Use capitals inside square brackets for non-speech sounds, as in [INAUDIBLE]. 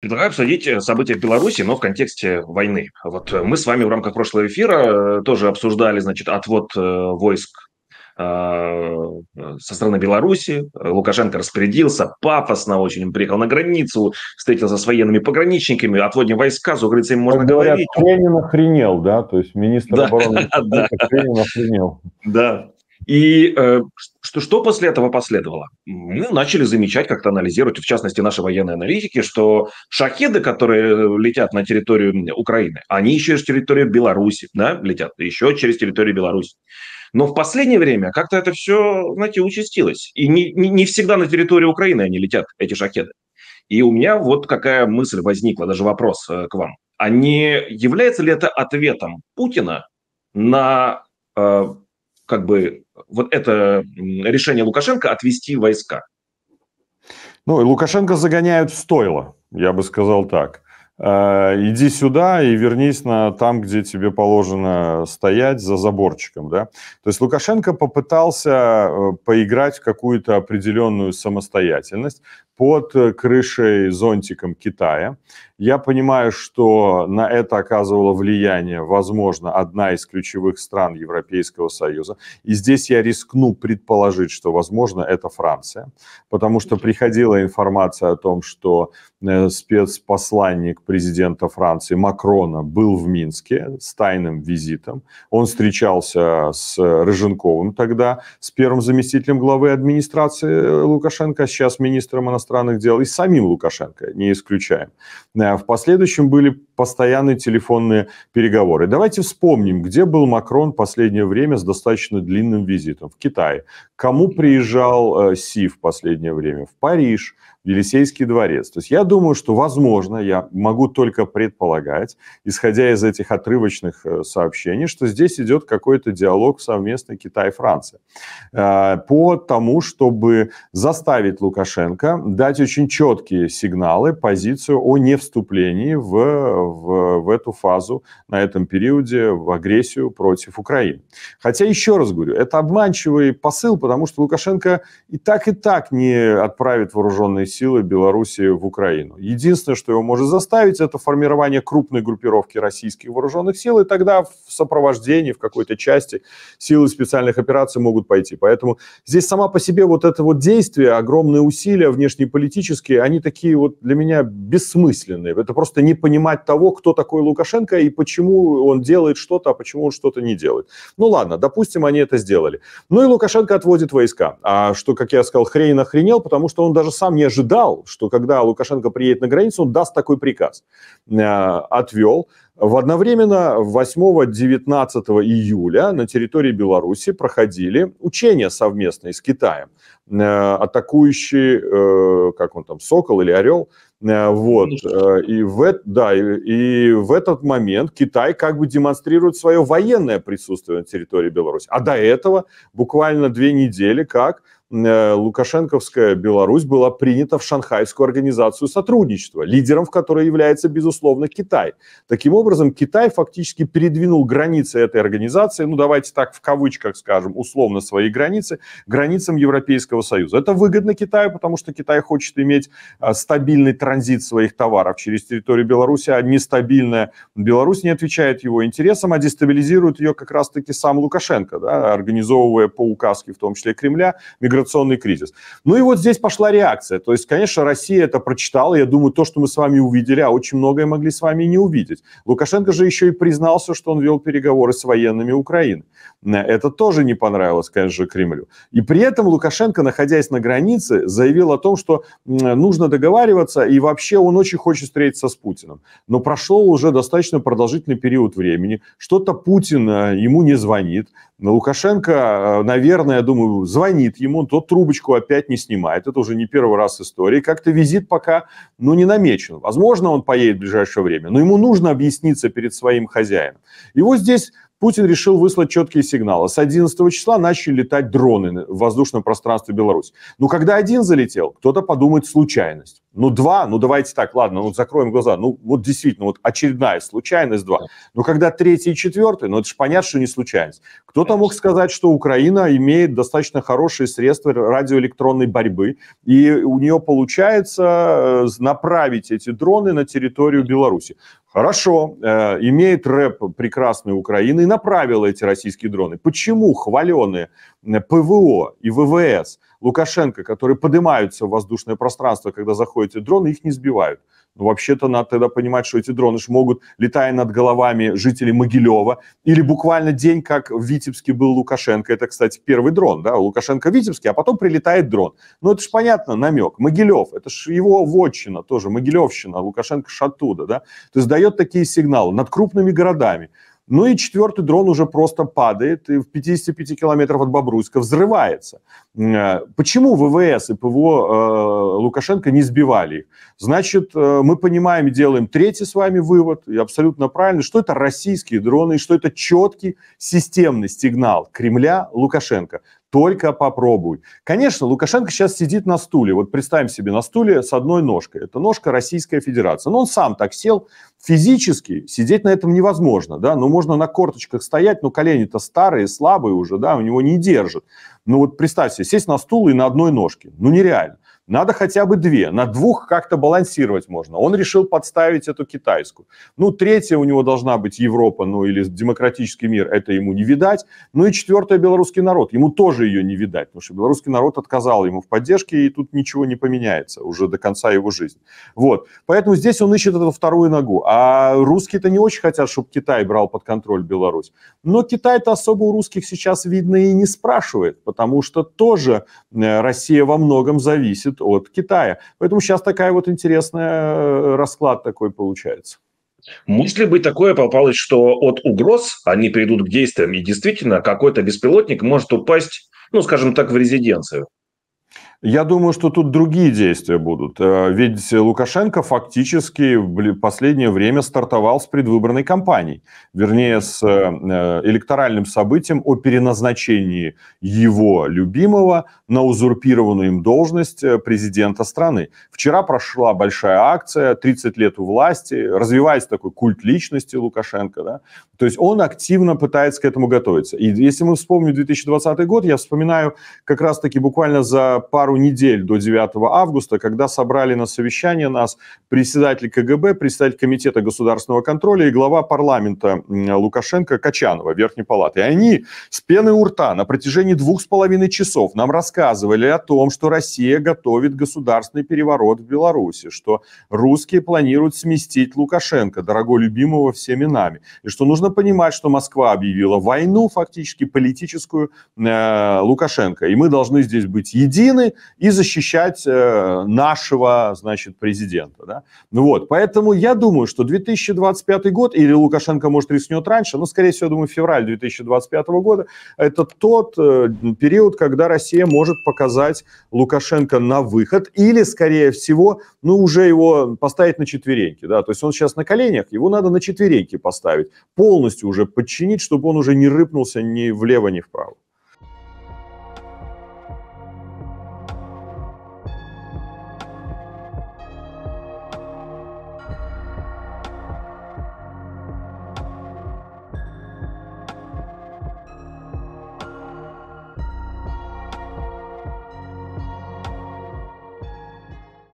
Предлагаю обсудить э, события в Беларуси, но в контексте войны. Вот э, мы с вами в рамках прошлого эфира э, тоже обсуждали, значит, отвод войск со стороны Беларуси. Лукашенко распорядился пафосно очень. Он приехал на границу, встретился с военными пограничниками, отводим войска, с украинцами можно как говорят, говорить. Ленин охренел, да? То есть министр да, обороны [LAUGHS] да. Ленин охренел. Да, и э, что, что после этого последовало? Мы начали замечать, как-то анализировать, в частности, наши военные аналитики, что шахеды, которые э, летят на территорию Украины, они еще через территорию Беларуси, да, летят, еще через территорию Беларуси. Но в последнее время как-то это все, знаете, участилось. И не, не, не всегда на территории Украины они летят, эти шахеды. И у меня вот какая мысль возникла, даже вопрос э, к вам. А не является ли это ответом Путина на э, как бы вот это решение Лукашенко отвести войска? Ну, и Лукашенко загоняют в стойло, я бы сказал так. А, иди сюда и вернись на там, где тебе положено стоять за заборчиком. Да? То есть Лукашенко попытался э, поиграть в какую-то определенную самостоятельность, под крышей зонтиком Китая. Я понимаю, что на это оказывало влияние, возможно, одна из ключевых стран Европейского Союза. И здесь я рискну предположить, что, возможно, это Франция, потому что приходила информация о том, что э, спецпосланник президента Франции Макрона был в Минске с тайным визитом. Он встречался с Рыженковым тогда, с первым заместителем главы администрации э, Лукашенко, а сейчас министром иностранных иностранных дел, и самим Лукашенко, не исключаем. Э, в последующем были постоянные телефонные переговоры. Давайте вспомним, где был Макрон последнее время с достаточно длинным визитом. В Китае. Кому приезжал э, Си в последнее время? В Париж, в Елисейский дворец. То есть я думаю, что, возможно, я могу только предполагать, исходя из этих отрывочных э, сообщений, что здесь идет какой-то диалог совместный Китай-Франция э, по тому, чтобы заставить Лукашенко дать очень четкие сигналы, позицию о невступлении в в, в эту фазу, на этом периоде, в агрессию против Украины. Хотя, еще раз говорю, это обманчивый посыл, потому что Лукашенко и так, и так не отправит вооруженные силы Белоруссии в Украину. Единственное, что его может заставить, это формирование крупной группировки российских вооруженных сил, и тогда в сопровождении, в какой-то части силы специальных операций могут пойти. Поэтому здесь сама по себе вот это вот действие, огромные усилия внешнеполитические, они такие вот для меня бессмысленные. Это просто не понимать того, того, кто такой Лукашенко и почему он делает что-то, а почему он что-то не делает. Ну ладно, допустим, они это сделали. Ну и Лукашенко отводит войска. А что, как я сказал, хрень охренел, потому что он даже сам не ожидал, что когда Лукашенко приедет на границу, он даст такой приказ. Э, отвел. В одновременно 8-19 июля на территории Беларуси проходили учения совместные с Китаем, э, атакующие, э, как он там, «Сокол» или «Орел», Э, вот. Э, и в, да, и, в этот момент Китай как бы демонстрирует свое военное присутствие на территории Беларуси. А до этого буквально две недели как Э, лукашенковская Беларусь была принята в Шанхайскую организацию сотрудничества, лидером в которой является, безусловно, Китай. Таким образом, Китай фактически передвинул границы этой организации, ну давайте так в кавычках скажем, условно свои границы, границам Европейского Союза. Это выгодно Китаю, потому что Китай хочет иметь а, стабильный транзит своих товаров через территорию Беларуси, а нестабильная Беларусь не отвечает его интересам, а дестабилизирует ее как раз-таки сам Лукашенко, да, организовывая по указке, в том числе Кремля, миграционную миграционный кризис. Ну и вот здесь пошла реакция. То есть, конечно, Россия это прочитала. Я думаю, то, что мы с вами увидели, а очень многое могли с вами не увидеть. Лукашенко же еще и признался, что он вел переговоры с военными Украины. Э, это тоже не понравилось, конечно же, Кремлю. И при этом Лукашенко, находясь на границе, заявил о том, что э, нужно договариваться, и вообще он очень хочет встретиться с Путиным. Но прошел уже достаточно продолжительный период времени. Что-то Путин э, ему не звонит. Лукашенко, э, наверное, я думаю, звонит ему, тот трубочку опять не снимает. Это уже не первый раз в истории. Как-то визит пока, ну, не намечен. Возможно, он поедет в ближайшее время, но ему нужно объясниться перед своим хозяином. И вот здесь Путин решил выслать четкие сигналы. С 11 числа начали летать дроны в воздушном пространстве Беларуси. Но ну, когда один залетел, кто-то подумает случайность ну два, ну давайте так, ладно, ну закроем глаза, ну вот действительно, вот очередная случайность два. Но когда третий и четвертый, ну это же понятно, что не случайность. Кто-то мог сказать, что Украина имеет достаточно хорошие средства радиоэлектронной борьбы, и у нее получается э, направить эти дроны на территорию Беларуси. Хорошо, э, имеет рэп прекрасной Украины и направила эти российские дроны. Почему хваленые э, ПВО и ВВС Лукашенко, которые поднимаются в воздушное пространство, когда заходят эти дроны, их не сбивают. Но ну, вообще-то надо тогда понимать, что эти дроны ж могут, летая над головами жителей Могилева, или буквально день, как в Витебске был Лукашенко, это, кстати, первый дрон, да, Лукашенко Витебский, а потом прилетает дрон. Ну, это же понятно, намек. Могилев, это же его вотчина тоже, Могилевщина, Лукашенко ж оттуда, да. То есть дает такие сигналы над крупными городами. Ну и четвертый дрон уже просто падает и в 55 километров от Бобруйска взрывается. Э, почему ВВС и ПВО э, Лукашенко не сбивали их? Значит, э, мы понимаем, и делаем третий с вами вывод, и абсолютно правильно, что это российские дроны, и что это четкий системный сигнал Кремля Лукашенко. Только попробуй. Конечно, Лукашенко сейчас сидит на стуле. Вот представим себе на стуле с одной ножкой. Это ножка Российская Федерация. Но он сам так сел. Физически сидеть на этом невозможно, да. Но ну, можно на корточках стоять, но колени-то старые, слабые уже, да, у него не держат. Но ну, вот представь себе, сесть на стул и на одной ножке. Ну нереально. Надо хотя бы две. На двух как-то балансировать можно. Он решил подставить эту китайскую. Ну, третья у него должна быть Европа, ну, или демократический мир. Это ему не видать. Ну, и четвертая белорусский народ. Ему тоже ее не видать, потому что белорусский народ отказал ему в поддержке, и тут ничего не поменяется уже до конца его жизни. Вот. Поэтому здесь он ищет эту вторую ногу. А русские-то не очень хотят, чтобы Китай брал под контроль Беларусь. Но Китай-то особо у русских сейчас, видно, и не спрашивает, потому что тоже э, Россия во многом зависит от Китая. Поэтому сейчас такая вот интересная э, расклад такой получается. Если бы такое попалось, что от угроз они перейдут к действиям, и действительно какой-то беспилотник может упасть, ну, скажем так, в резиденцию. Я думаю, что тут другие действия будут. Э, ведь Лукашенко фактически в последнее время стартовал с предвыборной кампанией, вернее, с э, э, электоральным событием о переназначении его любимого на узурпированную им должность президента страны. Вчера прошла большая акция «30 лет у власти», развивается такой культ личности Лукашенко. Да? То есть он активно пытается к этому готовиться. И если мы вспомним 2020 год, я вспоминаю как раз-таки буквально за пару пару недель до 9 августа, когда собрали на совещание нас председатель КГБ, председатель Комитета государственного контроля и глава парламента Лукашенко Качанова, Верхней Палаты. И они с пены у рта на протяжении двух с половиной часов нам рассказывали о том, что Россия готовит государственный переворот в Беларуси, что русские планируют сместить Лукашенко, дорого любимого всеми нами, и что нужно понимать, что Москва объявила войну фактически политическую э, Лукашенко, и мы должны здесь быть едины и защищать э, нашего, значит, президента. Да? Ну вот, поэтому я думаю, что 2025 год, или Лукашенко, может, рискнет раньше, но, скорее всего, думаю, февраль 2025 года, это тот э, период, когда Россия может показать Лукашенко на выход, или, скорее всего, ну, уже его поставить на четвереньки, да, то есть он сейчас на коленях, его надо на четвереньки поставить, полностью уже подчинить, чтобы он уже не рыпнулся ни влево, ни вправо.